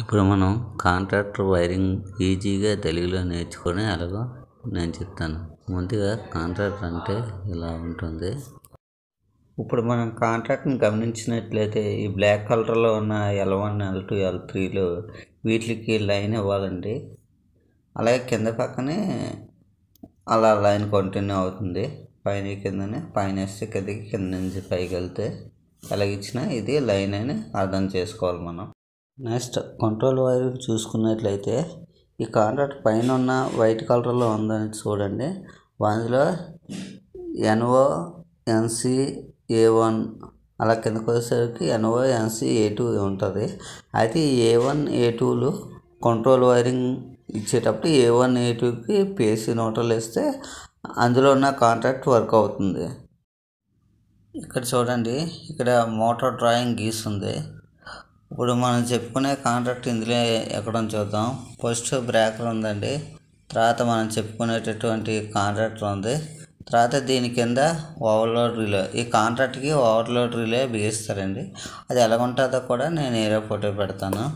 ఇప్పుడు మనం contractor wiring ఈజీగా తెలుగులో నేర్చుకొని అలాగో నేను చెప్తాను ముందుగా కాంట్రాక్టర్ అంటే ఇలా ఉంటుంది ఇప్పుడు మనం కాంట్రాక్ట్ని గమనించినట్లయితే ఈ బ్లాక్ కలర్లో ఉన్న L one L two L త్రీలో వీటికి లైన్ ఇవ్వాలండి అలాగే కింద పక్కనే అలా లైన్ కంటిన్యూ అవుతుంది పైన కిందనే పైన వేస్తే కిందకి కింద నుంచి పైకి వెళ్తే అలాగిచ్చిన ఇది లైన్ అని అర్థం చేసుకోవాలి మనం నెక్స్ట్ కంట్రోల్ వైర్ చూసుకున్నట్లయితే ఈ కాంట్రాక్ట్ పైన ఉన్న వైట్ కలర్లో ఉందని చూడండి అందులో ఎన్ఓ ఎన్సి ఏ వన్ అలా కిందకు వచ్చేసరికి ఎన్ఓ ఎన్సి ఏ టూ ఉంటుంది అయితే ఏ వన్ ఏ టూలు కంట్రోల్ వైరింగ్ ఇచ్చేటప్పుడు ఏ వన్ ఏ టూకి పేసీ నోటలు వేస్తే అందులో ఉన్న కాంట్రాక్ట్ వర్క్ అవుతుంది ఇక్కడ చూడండి ఇక్కడ మోటార్ డ్రాయింగ్ గీస్తుంది ఇప్పుడు మనం చెప్పుకునే కాంట్రాక్ట్ ఇందులో ఎక్కడం చూద్దాం ఫస్ట్ బ్రేకర్ ఉందండి తర్వాత మనం చెప్పుకునేటటువంటి కాంట్రాక్టర్ ఉంది తర్వాత దీని కింద ఓవర్లోడ్ రిలే ఈ కాంట్రాక్ట్కి ఓవర్లోడ్ రిలే బిగిస్తారండి అది ఎలా ఉంటుందో కూడా నేను ఏరో ఫోటో పెడతాను